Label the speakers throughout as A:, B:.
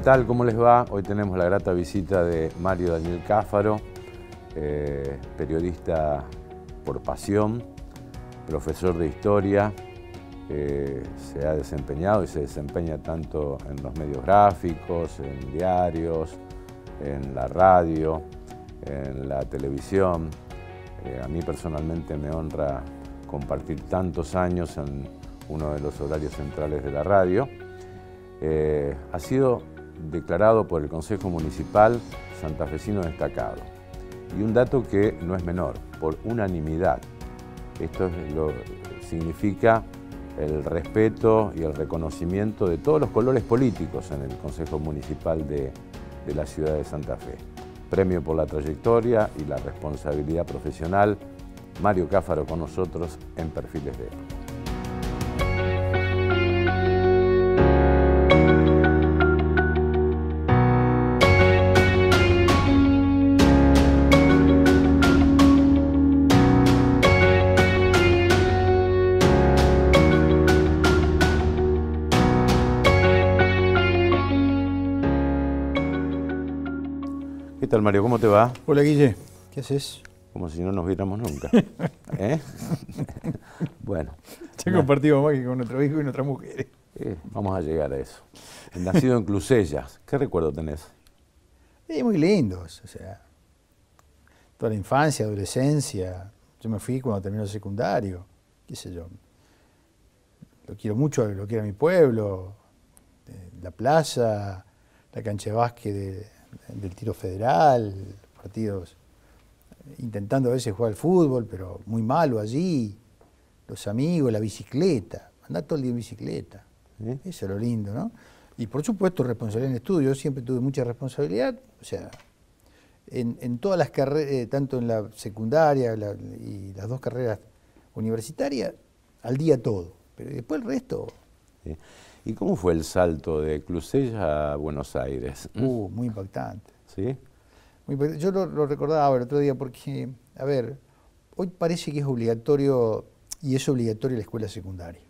A: tal? ¿Cómo les va? Hoy tenemos la grata visita de Mario Daniel Cáfaro, eh, periodista por pasión, profesor de historia, eh, se ha desempeñado y se desempeña tanto en los medios gráficos, en diarios, en la radio, en la televisión. Eh, a mí personalmente me honra compartir tantos años en uno de los horarios centrales de la radio. ha sido declarado por el Consejo Municipal Santafesino Destacado. Y un dato que no es menor, por unanimidad. Esto lo, significa el respeto y el reconocimiento de todos los colores políticos en el Consejo Municipal de, de la ciudad de Santa Fe. Premio por la trayectoria y la responsabilidad profesional. Mario Cáfaro con nosotros en Perfiles de Mario? ¿Cómo te va?
B: Hola, Guille. ¿Qué haces?
A: Como si no nos viéramos nunca. ¿Eh? bueno. Ya compartimos más que con
B: otro hijo y otras mujeres.
A: Eh, vamos a llegar a eso. Nacido en Clusellas, ¿qué recuerdo tenés?
B: Eh, muy lindos, o sea, toda la infancia, adolescencia. Yo me fui cuando terminé el secundario, qué sé yo. Lo quiero mucho, lo quiero a mi pueblo, eh, la plaza, la cancha de de, del tiro federal, partidos intentando a veces jugar al fútbol, pero muy malo allí, los amigos, la bicicleta, andar todo el día en bicicleta, eso es lo lindo, ¿no? Y por supuesto responsabilidad en estudio, yo siempre tuve mucha responsabilidad, o sea, en, todas las carreras, eh, tanto en la secundaria y las dos carreras universitarias, al día todo, pero después el resto...
A: ¿Y cómo fue el salto de Clusella a Buenos Aires?
B: Uh, muy impactante. ¿Sí? Muy Yo lo, recordaba el otro día porque, a ver, hoy parece que es obligatorio, y es obligatorio la escuela secundaria.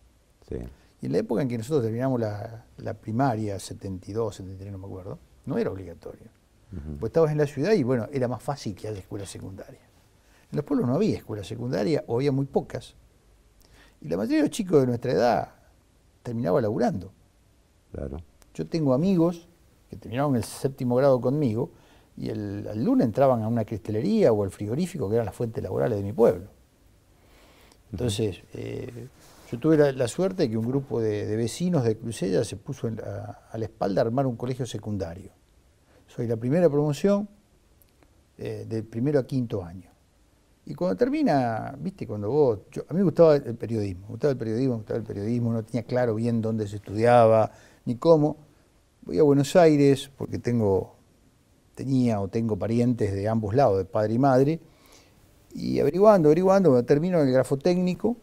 B: Sí. Y en la época en que nosotros terminamos la, primaria, 72, 73, no me acuerdo, no era obligatorio. Porque estabas en la ciudad y bueno, era más fácil que haya escuela secundaria. En los pueblos no había escuela secundaria o había muy pocas. Y la mayoría de los chicos de nuestra edad terminaba laburando. Yo tengo amigos que terminaron el séptimo grado conmigo y el, al lunes entraban a una cristelería o al frigorífico, que eran las fuentes laborales de mi pueblo. Entonces, eh, yo tuve la, suerte de que un grupo de, vecinos de Crucella se puso a, la espalda a armar un colegio secundario. Soy la primera promoción eh, del primero a quinto año. Y cuando termina, viste, cuando vos, a mí me gustaba el periodismo, me gustaba el periodismo, me gustaba el periodismo, no tenía claro bien dónde se estudiaba, ni cómo. Voy a Buenos Aires porque tengo, tenía o tengo parientes de ambos lados, de padre y madre, y averiguando, averiguando, termino en el grafo técnico,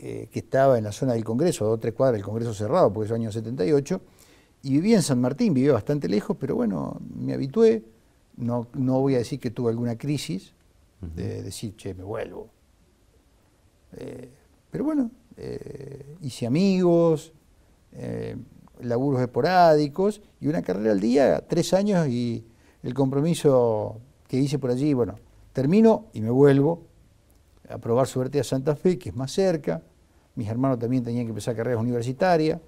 B: eh, que estaba en la zona del Congreso, dos o tres cuadras del Congreso cerrado, porque es el año 78, y vivía en San Martín, vivía bastante lejos, pero bueno, me habitué, no, no voy a decir que tuve alguna crisis, de decir, che, me vuelvo. Eh, pero bueno, eh, hice amigos, eh, laburos esporádicos y una carrera al día, tres años y el compromiso que hice por allí, bueno, termino y me vuelvo a probar suerte a Santa Fe, que es más cerca. Mis hermanos también tenían que empezar carreras universitarias.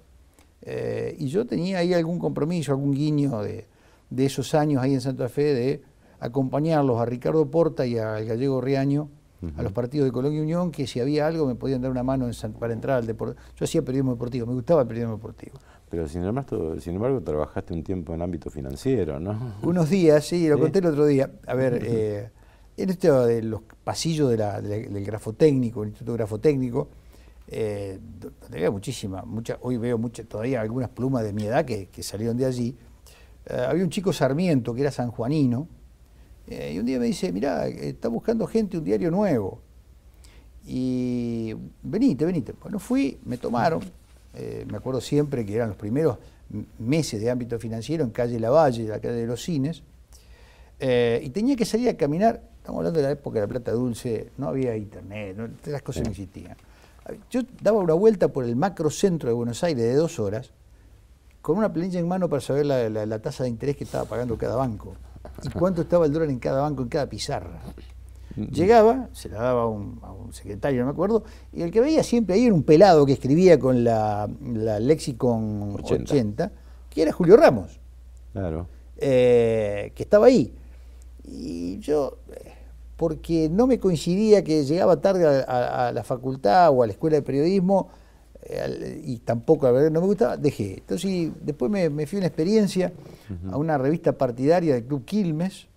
B: y yo tenía ahí algún compromiso, algún guiño de, de, esos años ahí en Santa Fe de acompañarlos a Ricardo Porta y al gallego Riaño a los partidos de y Unión, que si había algo me podían dar una mano para entrar al deporte. Yo hacía periodismo deportivo, me gustaba el periodismo deportivo.
A: Pero sin embargo, sin embargo trabajaste un tiempo en ámbito financiero, ¿no?
B: Unos días, sí, lo conté el otro día. A ver, eh, en este de los pasillos de la, técnico del grafotécnico, el Instituto grafo técnico eh, había muchísimas hoy veo todavía algunas plumas de mi edad que, salieron de allí. Eh, había un chico Sarmiento que era sanjuanino, eh, y un día me dice, mirá, está buscando gente un diario nuevo. Y venite, venite. Bueno, fui, me tomaron. Eh, me acuerdo siempre que eran los primeros meses de ámbito financiero en calle Lavalle, la calle de los cines. Eh, y tenía que salir a caminar. Estamos hablando de la época de la plata dulce, no había internet, las cosas no existían. Yo daba una vuelta por el macro macrocentro de Buenos Aires de dos horas con una planilla en mano para saber la tasa de interés que estaba pagando cada banco y cuánto estaba el dólar en cada banco, en cada pizarra. Llegaba, se la daba a un, secretario, no me acuerdo, y el que veía siempre ahí era un pelado que escribía con la, Lexicon 80. que era Julio Ramos. Claro. Eh, que estaba ahí. Y yo, porque no me coincidía que llegaba tarde a la facultad o a la escuela de periodismo, eh, y tampoco la verdad no me gustaba, dejé. Entonces después me, fui a una experiencia a una revista partidaria del Club Quilmes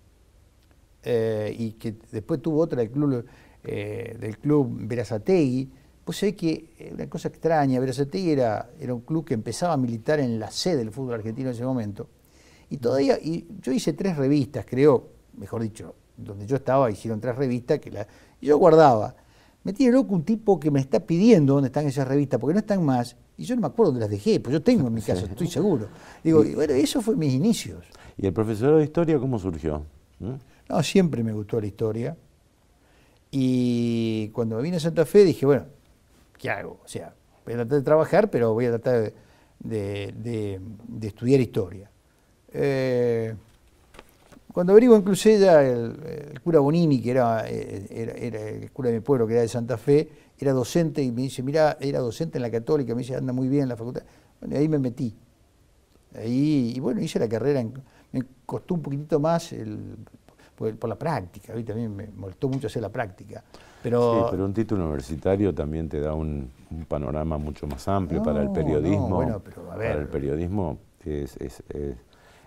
B: eh, y que después tuvo otra del Club, eh, del club Verazategui. pues sé que eh, una cosa extraña, Verazategui era, era un club que empezaba a militar en la sede del fútbol argentino en ese momento. Y todavía, y yo hice tres revistas, creo, mejor dicho, donde yo estaba hicieron tres revistas que la, yo guardaba me tiene loco un tipo que me está pidiendo dónde están esas revistas, porque no están más, y yo no me acuerdo dónde las dejé, pues yo tengo en mi casa, estoy seguro. Digo, bueno, eso fue mis inicios.
A: ¿Y el profesor de historia cómo surgió? ¿Mm? No, siempre me gustó la historia.
B: Y cuando me vine a Santa Fe dije, bueno, ¿qué hago? O sea, voy a tratar de trabajar, pero voy a tratar de, estudiar historia. Eh, cuando averiguo en Clusella, el, cura Bonini, que eh, era, el cura de mi pueblo, que era de Santa Fe, era docente y me dice, mira, era docente en la católica, me dice, anda muy bien en la facultad. Bueno, ahí me metí. Ahí, y bueno, hice la carrera, me costó un poquitito más por, la práctica, a también me molestó mucho hacer la práctica.
A: Pero, sí, pero un título universitario también te da un, panorama mucho más amplio para el periodismo. bueno, pero a ver, para el periodismo es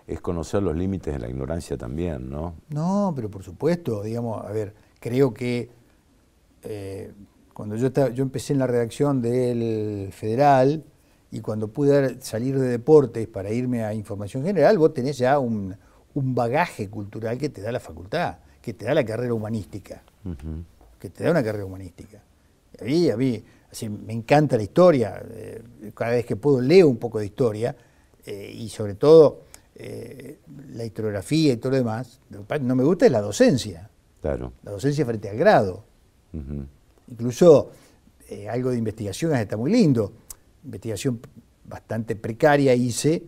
A: es conocer los límites de la ignorancia también, ¿no?
B: No, pero por supuesto, digamos, a ver, creo que eh, cuando yo, yo empecé en la redacción del Federal y cuando pude salir de deportes para irme a información general, vos tenés ya un, bagaje cultural que te da la facultad, que te da la carrera humanística, que te da una carrera humanística. A mí, a mí me encanta la historia, eh, cada vez que puedo leo un poco de historia eh, y sobre todo eh, la historiografía y todo lo demás, no me gusta es la docencia. La docencia frente al grado. Incluso eh, algo de investigación está muy lindo. Investigación bastante precaria hice,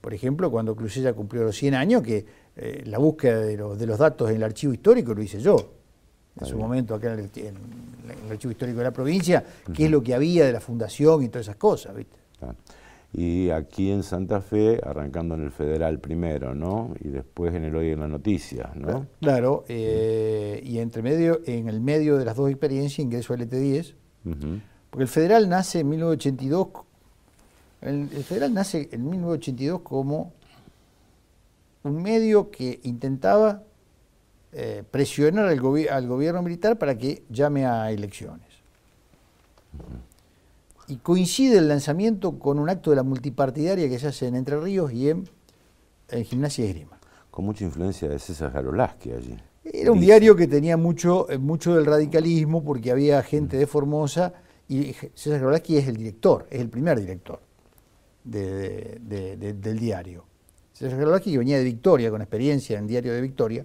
B: por ejemplo, cuando ya cumplió los 100 años, que eh, la búsqueda de los, datos en el archivo histórico lo hice yo. En su momento, acá en el, archivo histórico de la provincia, que qué es lo que había de la fundación y todas esas cosas,
A: y aquí en Santa Fe, arrancando en el Federal primero, ¿no? Y después en el Hoy en la Noticia, ¿no?
B: Claro, eh, y entre medio, en el medio de las dos experiencias ingreso al ET10, porque el Federal nace en 1982, el, Federal nace en 1982 como un medio que intentaba eh, presionar al, al, gobierno militar para que llame a elecciones y coincide el lanzamiento con un acto de la multipartidaria que se hace en Entre Ríos y en, en
A: Gimnasia y Esgrima. Con mucha influencia de César Jarolaski allí.
B: Era un diario que tenía mucho, eh, mucho del radicalismo porque había gente de mm. Formosa y César Jarolaski es el director, es el primer director del diario. César Jarolaski venía de Victoria, con experiencia en Diario de Victoria.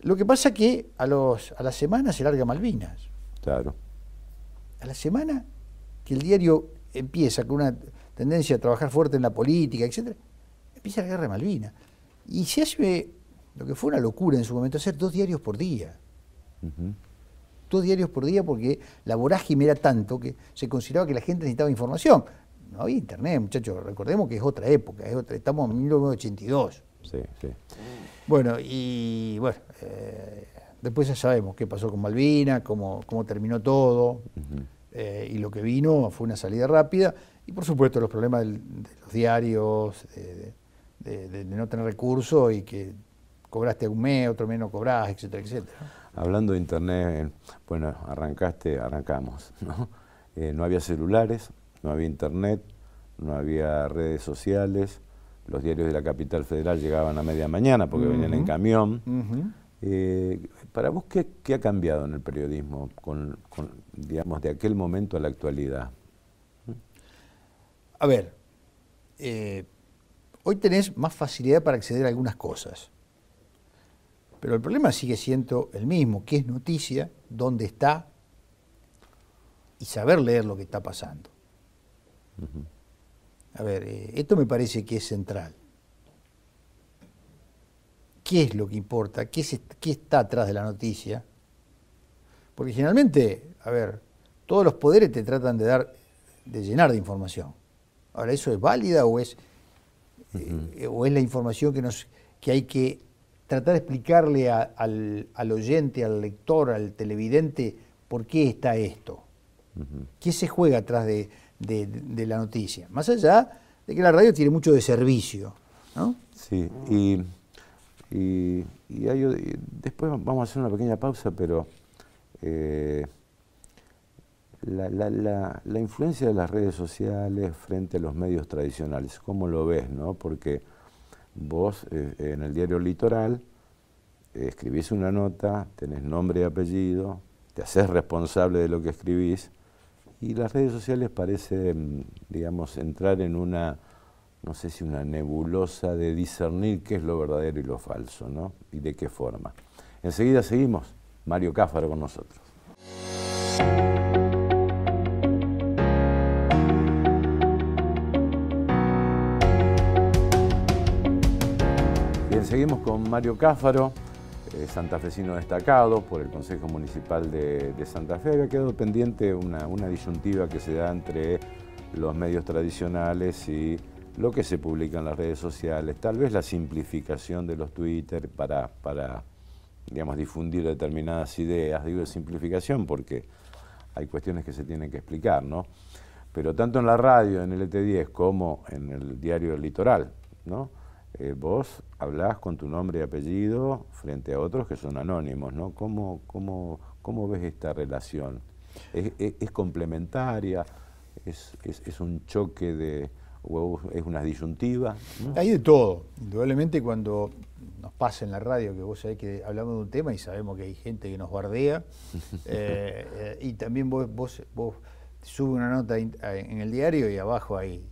B: Lo que pasa que a, los, a la semana se larga Malvinas. Claro. A la semana que el diario empieza con una tendencia a trabajar fuerte en la política, etc., empieza la guerra de Malvinas. Y se hace lo que fue una locura en su momento, hacer dos diarios por día. Dos diarios por día porque la vorágine era tanto que se consideraba que la gente necesitaba información. No había internet, muchachos, recordemos que es otra época, estamos en 1982. Sí, sí. Bueno, y bueno, eh, después ya sabemos qué pasó con Malvina, cómo, cómo terminó todo. Eh, y lo que vino fue una salida rápida y por supuesto los problemas de los diarios, de, no tener recursos y que cobraste un mes, otro mes no cobrás, etcétera, etcétera.
A: Hablando de internet, eh, bueno, arrancaste, arrancamos, ¿no? Eh, no había celulares, no había internet, no había redes sociales, los diarios de la capital federal llegaban a media mañana porque venían en camión. Eh, ¿Para vos qué, ha cambiado en el periodismo, con, digamos, de aquel momento a la actualidad?
B: A ver, eh, hoy tenés más facilidad para acceder a algunas cosas, pero el problema sigue siendo el mismo, qué es noticia, dónde está y saber leer lo que está pasando. A ver, eh, esto me parece que es central qué es lo que importa, qué, es, qué está atrás de la noticia. Porque generalmente, a ver, todos los poderes te tratan de dar, de llenar de información. Ahora, ¿eso es válida o es, eh, o es la información que, nos, que hay que tratar de explicarle al, oyente, al lector, al televidente, por qué está esto? ¿Qué se juega atrás de, la noticia? Más allá de que la radio tiene mucho de servicio,
A: Sí, y y, y, después vamos a hacer una pequeña pausa, pero eh, la, influencia de las redes sociales frente a los medios tradicionales, ¿cómo lo ves? No? Porque vos eh, en el diario Litoral escribís una nota, tenés nombre y apellido, te haces responsable de lo que escribís, y las redes sociales parece, digamos, entrar en una no sé si una nebulosa de discernir qué es lo verdadero y lo falso, ¿no? Y de qué forma. Enseguida seguimos, Mario Cáfaro con nosotros. Bien, seguimos con Mario Cáfaro, eh, santafesino destacado por el Consejo Municipal de, Santa Fe. Había quedado pendiente una disyuntiva que se da entre los medios tradicionales y lo que se publica en las redes sociales, tal vez la simplificación de los Twitter para, para digamos, difundir determinadas ideas, digo simplificación porque hay cuestiones que se tienen que explicar, ¿no? Pero tanto en la radio, en el ET10, como en el diario El Litoral, ¿no? Eh, vos hablás con tu nombre y apellido frente a otros que son anónimos, ¿no? ¿Cómo, cómo, cómo ves esta relación? ¿Es, complementaria? es, un choque de, o es una disyuntiva. Hay de todo.
B: Indudablemente cuando nos
A: pasa en la radio que vos sabés que hablamos de un tema y sabemos que hay gente que nos
B: bardea. Eh, eh, y también vos, vos, sube una nota en el diario y abajo hay,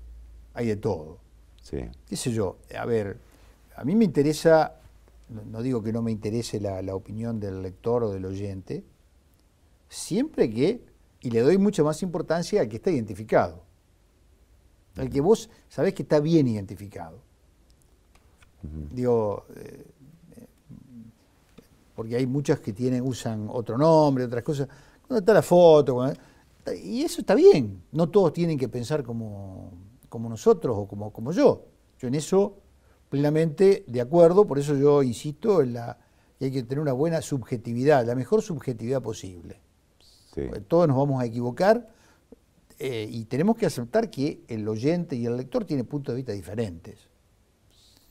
B: hay de todo. Sí. ¿Qué sé yo? A ver, a mí me interesa, no, digo que no me interese la, la opinión del lector o del oyente, siempre que, y le doy mucha más importancia a que está identificado el que vos sabés que está bien identificado. Digo, eh, eh, porque hay muchas que tienen, usan otro nombre, otras cosas. ¿dónde está la foto, y eso está bien. No todos tienen que pensar como, nosotros o como, como yo. Yo en eso plenamente de acuerdo, por eso yo insisto en la hay que tener una buena subjetividad, la mejor subjetividad posible. Todos nos vamos a equivocar, eh, y tenemos que aceptar que el oyente y el lector tienen puntos de vista diferentes.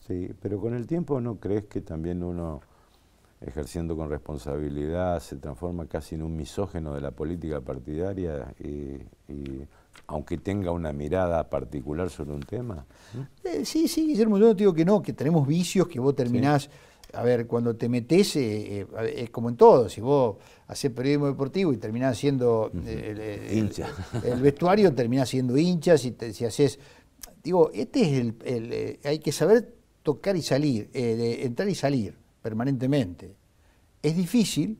A: Sí, pero con el tiempo no crees que también uno, ejerciendo con responsabilidad, se transforma casi en un misógeno de la política partidaria y, aunque tenga una mirada particular sobre un tema.
B: Eh, sí, sí, Guillermo, yo no te digo que no, que tenemos vicios que vos terminás a ver, cuando te metes, eh, eh, es como en todo, si vos haces periodismo deportivo y terminás siendo eh, el, vestuario, terminás siendo hincha, si, te, si haces... Digo, este es el, hay que saber tocar y salir, entrar y salir permanentemente. Es difícil,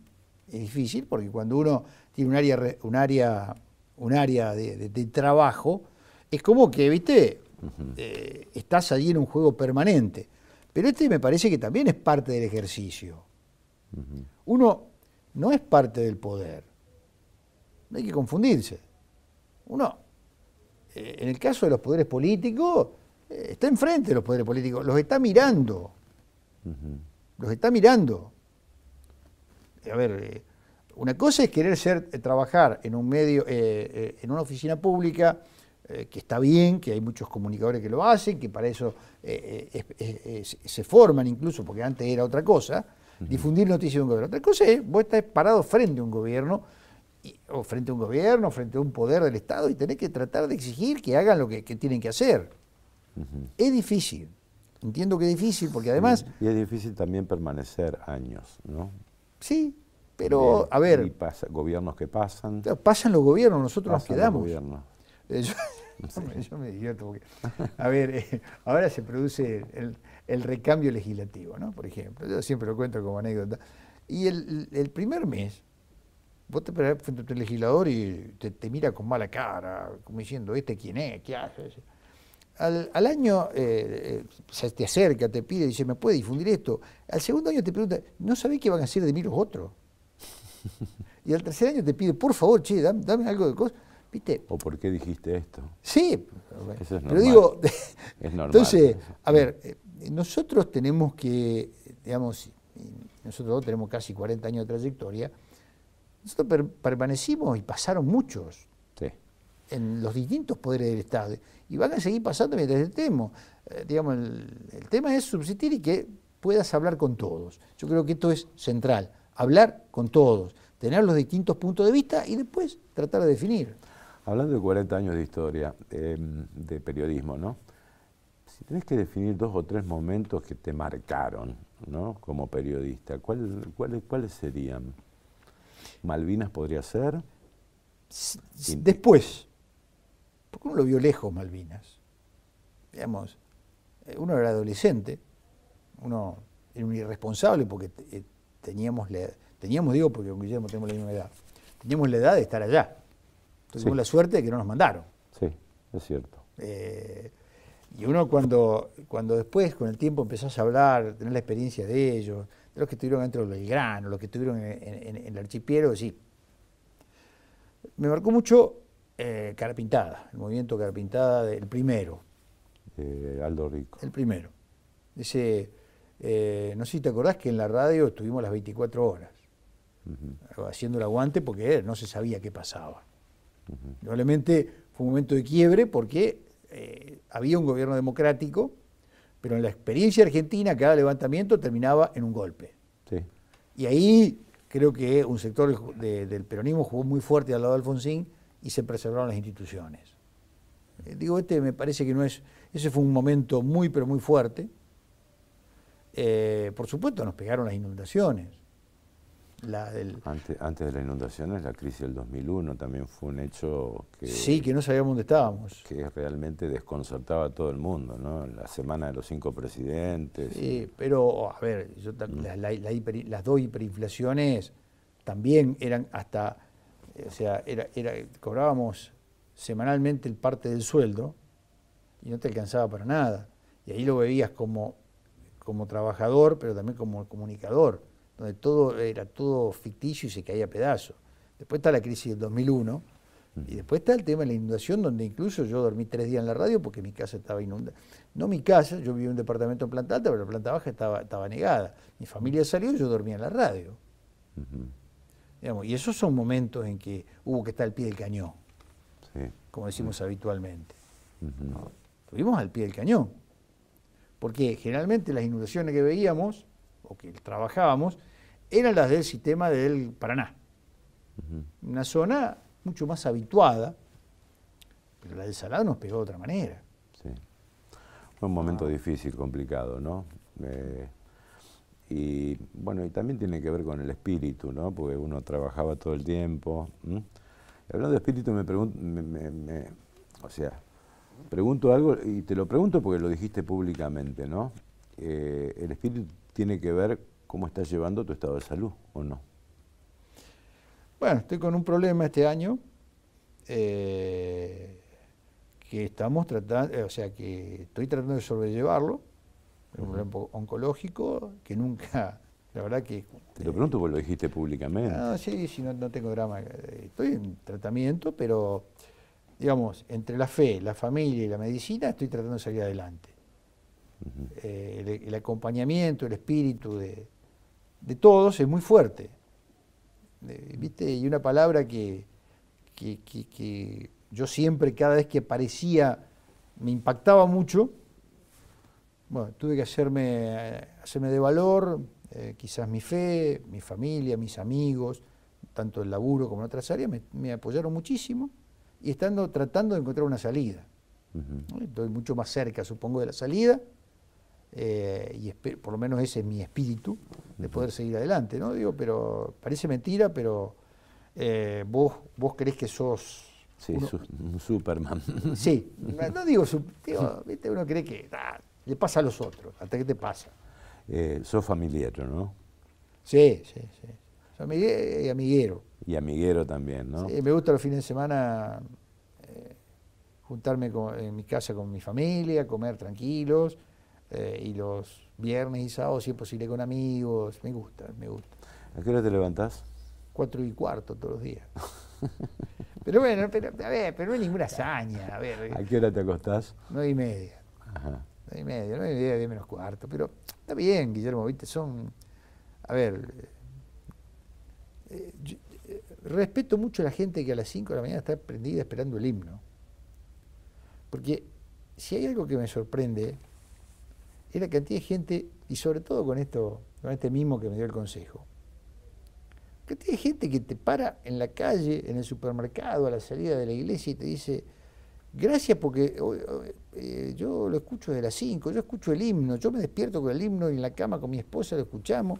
B: es difícil porque cuando uno tiene un área, un área, un área de, trabajo, es como que, viste, estás allí en un juego permanente. Pero este me parece que también es parte del ejercicio. Uno no es parte del poder. No hay que confundirse. Uno, eh, en el caso de los poderes políticos, eh, está enfrente de los poderes políticos, los está mirando. Los está mirando. A ver, eh, una cosa es querer ser, trabajar en un medio, en una oficina pública, eh, que está bien, que hay muchos comunicadores que lo hacen, que para eso eh, eh, se forman incluso, porque antes era otra cosa, difundir noticias de un gobierno. Otra cosa es, vos estás parado frente a un gobierno, o frente a un gobierno, frente a un poder del Estado, y tenés que tratar de exigir que hagan lo que,
A: tienen que hacer. Es difícil, entiendo que es difícil, porque además... Y es difícil también permanecer años, ¿no? Sí, pero, a ver. Y gobiernos que pasan. Pasan los gobiernos, nosotros nos quedamos. Eh,
B: yo, me, divierto porque, a ver, eh, ahora se produce el, recambio legislativo, ¿no? Por ejemplo, yo siempre lo cuento como anécdota. Y el, primer mes, vos te parás frente a tu legislador y te, mira con mala cara, como diciendo, ¿este quién es? ¿Qué hace? Al, año eh, se te acerca, te pide, dice, ¿me puede difundir esto? Al segundo año te pregunta, ¿no sabés qué van a hacer de mí los otros?
A: Y
B: al tercer año te pide, por favor, che, dame, dame algo de cosas.
A: ¿O por qué dijiste esto? Sí, Eso es pero digo,
B: entonces, a ver, eh, nosotros tenemos que, digamos, nosotros tenemos casi 40 años de trayectoria, nosotros permanecimos y pasaron muchos en los distintos poderes del Estado y van a seguir pasando mientras estemos. tema. Eh, digamos, el tema es subsistir y que puedas hablar con todos. Yo creo que esto es central, hablar con todos, tener los distintos puntos de vista y después tratar de definir.
A: Hablando de 40 años de historia, em, de periodismo, ¿no? Si tenés que definir dos o tres momentos que te marcaron, Como periodista, ¿cuáles serían? ¿Malvinas podría ser? Después.
B: Porque uno lo vio lejos, Malvinas. Digamos, eh, uno era adolescente, uno era un irresponsable porque eh, teníamos, teníamos, digo, porque con Guillermo tenemos la misma edad, teníamos la edad de estar allá Tuvimos la suerte de que no nos mandaron.
A: Sí, es cierto.
B: Eh, y uno cuando, cuando después, con el tiempo, empezás a hablar, tener la experiencia de ellos, de los que estuvieron dentro del grano, los que estuvieron en, el archipiélago, sí. Me marcó mucho eh, Carapintada el movimiento Carapintada, Pintada, del primero. Aldo Rico. El primero. Dice, eh, no sé si te acordás que en la radio estuvimos las 24 horas haciendo el aguante porque no se sabía qué pasaba. Probablemente fue un momento de quiebre porque eh, había un gobierno democrático, pero en la experiencia argentina cada levantamiento terminaba en un golpe. Y ahí creo que un sector del peronismo jugó muy fuerte al lado de Alfonsín y se preservaron las instituciones. Eh, digo, este me parece que no es, ese fue un momento muy, pero muy fuerte. Eh, por supuesto nos pegaron las inundaciones.
A: Antes, de las inundaciones, la crisis del 2001 también fue un hecho que... Sí,
B: que no sabíamos dónde estábamos.
A: Que realmente desconcertaba a todo el mundo, ¿no? La semana de los cinco presidentes. Sí,
B: pero, a ver, mm. las dos hiperinflaciones también eran hasta... Eh, o sea, era, era, cobrábamos semanalmente el parte del sueldo y no te alcanzaba para nada. Y ahí lo veías como, como trabajador, pero también como comunicador donde todo era todo ficticio y se caía a pedazos. Después está la crisis del 2001 y después está el tema de la inundación, donde incluso yo dormí tres días en la radio porque mi casa estaba inundada. No mi casa, yo vivía en un departamento en planta alta, pero la planta baja estaba, estaba negada. Mi familia salió y yo dormía en la radio. y esos son momentos en que hubo que estar al pie del cañón, como decimos habitualmente. Fuimos al pie del cañón, porque generalmente las inundaciones que veíamos o que trabajábamos, eran las del sistema del Paraná. Una zona mucho más habituada, pero la del Salado nos pegó de otra manera.
A: Sí. Fue un momento ah. difícil, complicado, ¿no? Eh, y bueno, y también tiene que ver con el espíritu, ¿no? Porque uno trabajaba todo el tiempo. Hablando de espíritu, me pregunto, o sea, pregunto algo y te lo pregunto porque lo dijiste públicamente, ¿no? Eh, el espíritu tiene que ver cómo estás llevando tu estado de salud o no.
B: Bueno, estoy con un problema este año eh, que estamos tratando, eh, o sea, que estoy tratando de sobrellevarlo, un problema oncológico
A: que nunca, la verdad que... Te lo pregunto porque lo dijiste públicamente. No,
B: ah, sí, sí, no, no tengo drama. Estoy en tratamiento, pero digamos, entre la fe, la familia y la medicina, estoy tratando de salir adelante. Eh, el, acompañamiento, el espíritu de, todos es muy fuerte. Eh, ¿Viste? Y una palabra que, que, yo siempre, cada vez que aparecía, me impactaba mucho. Bueno, tuve que hacerme, eh, hacerme de valor, quizás mi fe, mi familia, mis amigos, tanto el laburo como en otras áreas, me, apoyaron muchísimo y estando tratando de encontrar una salida. Estoy mucho más cerca, supongo, de la salida eh, y por lo menos ese es mi espíritu, de poder seguir adelante, ¿no? Digo, pero parece mentira, pero eh, vos, vos crees que sos...
A: un Superman. Sí, no
B: digo, uno cree que ah, le pasa a los otros, hasta que te pasa.
A: Eh, sos familiar ¿no?
B: Sí, sí, sí. amiguero,
A: y amiguero. también, ¿no? me
B: gusta los fines de semana juntarme en mi casa con mi familia, comer tranquilos, eh, y los viernes y sábados si es posible con amigos, me gusta, me gusta.
A: ¿A qué hora te levantás?
B: Cuatro y cuarto todos los días. pero bueno, pero, a ver, pero no es ninguna hazaña. A, ver,
A: ¿A qué hora te acostás?
B: Nueve y media.
A: Nueve y media, nueve
B: y media, diez menos cuarto. Pero está bien, Guillermo, viste, son... A ver, eh, eh, respeto mucho a la gente que a las cinco de la mañana está prendida esperando el himno. Porque si hay algo que me sorprende es la cantidad de gente, y sobre todo con esto, con este mismo que me dio el consejo, cantidad de gente que te para en la calle, en el supermercado, a la salida de la iglesia y te dice, gracias porque eh, eh, yo lo escucho desde las 5, yo escucho el himno, yo me despierto con el himno y en la cama con mi esposa lo escuchamos.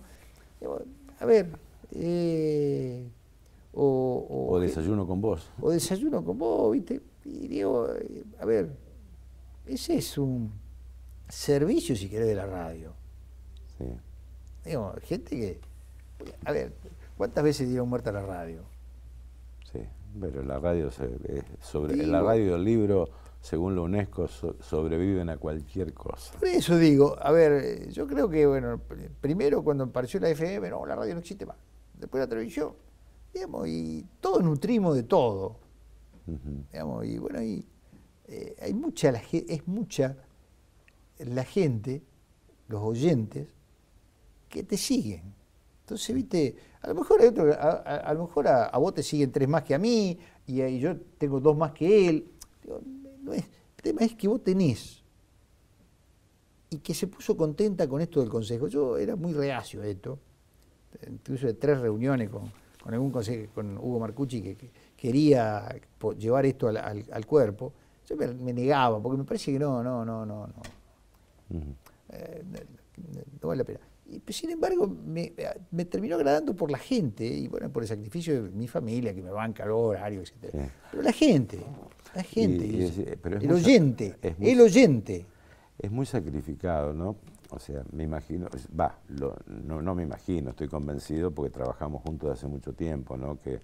B: A ver,
A: eh, o, o, desayuno con vos.
B: O desayuno con vos, ¿viste? Y digo, a ver, ese es un servicio, si querés, de la radio. Sí. Digo, gente que. A ver, ¿cuántas veces dieron muerta la radio?
A: Sí, pero la radio, se, sobre, la radio y el libro, según la UNESCO, sobreviven a cualquier cosa.
B: eso digo, a ver, yo creo que, bueno, primero cuando apareció la FM, no, la radio no existe más. Después la televisión, digamos, y todos nutrimos de todo. digamos, y bueno, y eh, hay mucha, la, es mucha la gente, los oyentes, que te siguen. Entonces, viste, a lo mejor, a, lo mejor a, vos te siguen tres más que a mí y, eh, yo tengo dos más que él. el tema es que vos tenés y que se puso contenta con esto del consejo. Yo era muy reacio a esto, incluso de tres reuniones con, algún consejo, con Hugo Marcucci que, quería llevar esto al, cuerpo. Yo me, negaba porque me parece que no, no, no, no, no eh, no, vale la pena. Y, pues, sin embargo, me, terminó agradando por la gente y bueno, por el sacrificio
A: de mi familia que me banca el horario, etc.
B: Pero la gente, la
A: gente, el oyente, es muy, el oyente. Es muy sacrificado, ¿no? O sea, me imagino, va, no, no me imagino, estoy convencido porque trabajamos juntos hace mucho tiempo, ¿no? Que,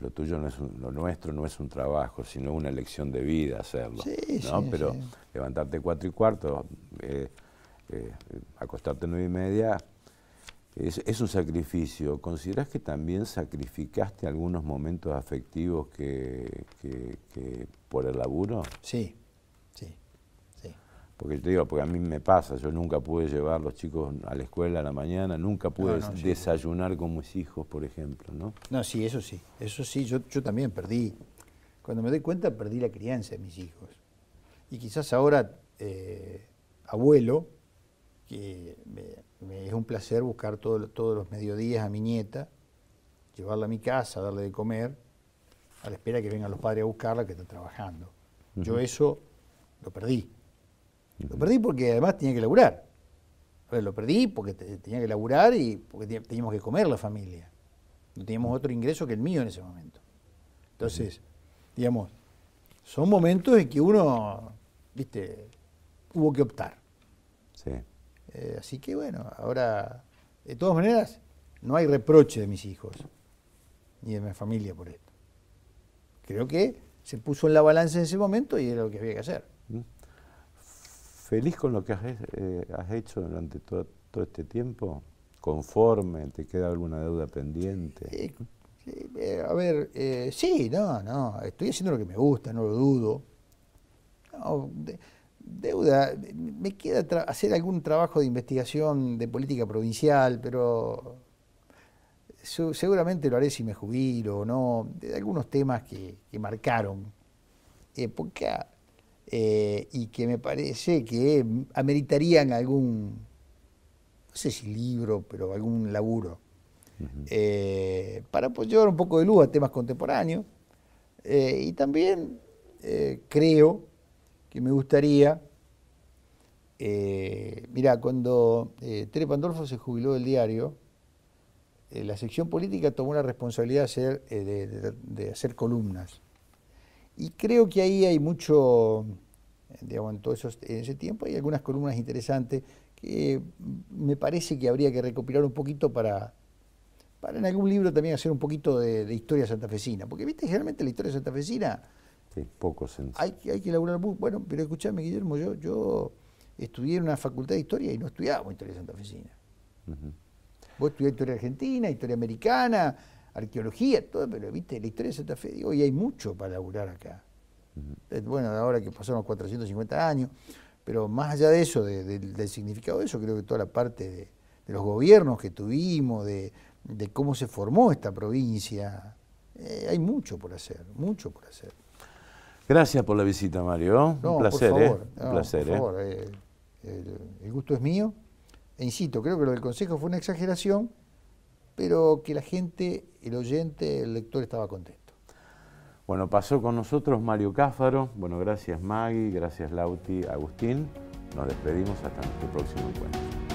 A: lo tuyo no es lo nuestro no es un trabajo, sino una elección de vida hacerlo. Sí, Sí, Pero levantarte cuatro y cuarto, eh, eh, acostarte nueve y media, es, un sacrificio. ¿consideras que también sacrificaste algunos momentos afectivos que, que por el laburo? Sí, porque digo, porque a mí me pasa, yo nunca pude llevar los chicos a la escuela a la mañana, nunca pude desayunar con mis hijos, por ejemplo, ¿no?
B: No, sí, eso sí, eso sí, yo, también perdí, cuando me doy cuenta perdí la crianza de mis hijos. Y quizás ahora, eh, abuelo, que me, es un placer buscar todos los mediodías a mi nieta, llevarla a mi casa, darle de comer, a la espera que vengan los padres a buscarla que están trabajando. Yo eso lo perdí lo perdí porque además tenía que laburar. lo perdí porque tenía que laburar y porque teníamos que comer la familia. No teníamos otro ingreso que el mío en ese momento. Entonces, digamos, son momentos en que uno, viste, hubo que optar. Sí. Eh, así que bueno, ahora, de todas maneras, no hay reproche de mis hijos, ni de mi familia por esto. Creo que se puso en la balanza en ese momento y era lo que había que hacer
A: feliz con lo que has, eh, hecho durante todo, este tiempo? ¿Conforme? ¿Te queda alguna deuda pendiente? Sí,
B: eh, a ver, eh, sí, no, no, estoy haciendo lo que me gusta, no lo dudo. deuda, me queda hacer algún trabajo de investigación de política provincial, pero seguramente lo haré si me jubilo o no, de algunos temas que, que marcaron. porque ah, eh, y que me parece que ameritarían algún, no sé si libro, pero algún laburo, eh, para pues, llevar un poco de luz a temas contemporáneos. Eh, y también creo que me gustaría, mira, cuando Tere Pandolfo se jubiló del diario, la sección política tomó la responsabilidad de hacer columnas. Y creo que ahí hay mucho, digamos, en todo ese tiempo hay algunas columnas interesantes que me parece que habría que recopilar un poquito para, para en algún libro también hacer un poquito de, historia santafesina. Porque, viste, generalmente la historia santafesina... Sí, poco sentido. Hay, que elaborar... Bueno, pero escúchame, Guillermo, yo, yo estudié en una facultad de historia y no estudiaba historia santafesina. Vos estudiás historia argentina, historia americana, arqueología, todo, pero viste, la historia de Santa Fe, digo, y hay mucho para laburar acá. Bueno, ahora que pasaron 450 años, pero más allá de eso, del significado de eso, creo que toda la parte de, los gobiernos que tuvimos, de, cómo se formó esta provincia, eh, hay mucho por hacer, mucho por hacer.
A: Gracias por la visita, Mario. No, ¿eh? un placer, por ¿eh? favor, eh. por favor,
B: el, el gusto es mío. E insisto, creo que lo del Consejo fue una exageración pero que la gente, el oyente, el lector estaba contento.
A: Bueno, pasó con nosotros Mario Cáfaro. Bueno, gracias Maggie, gracias Lauti, Agustín. Nos despedimos hasta nuestro próximo encuentro.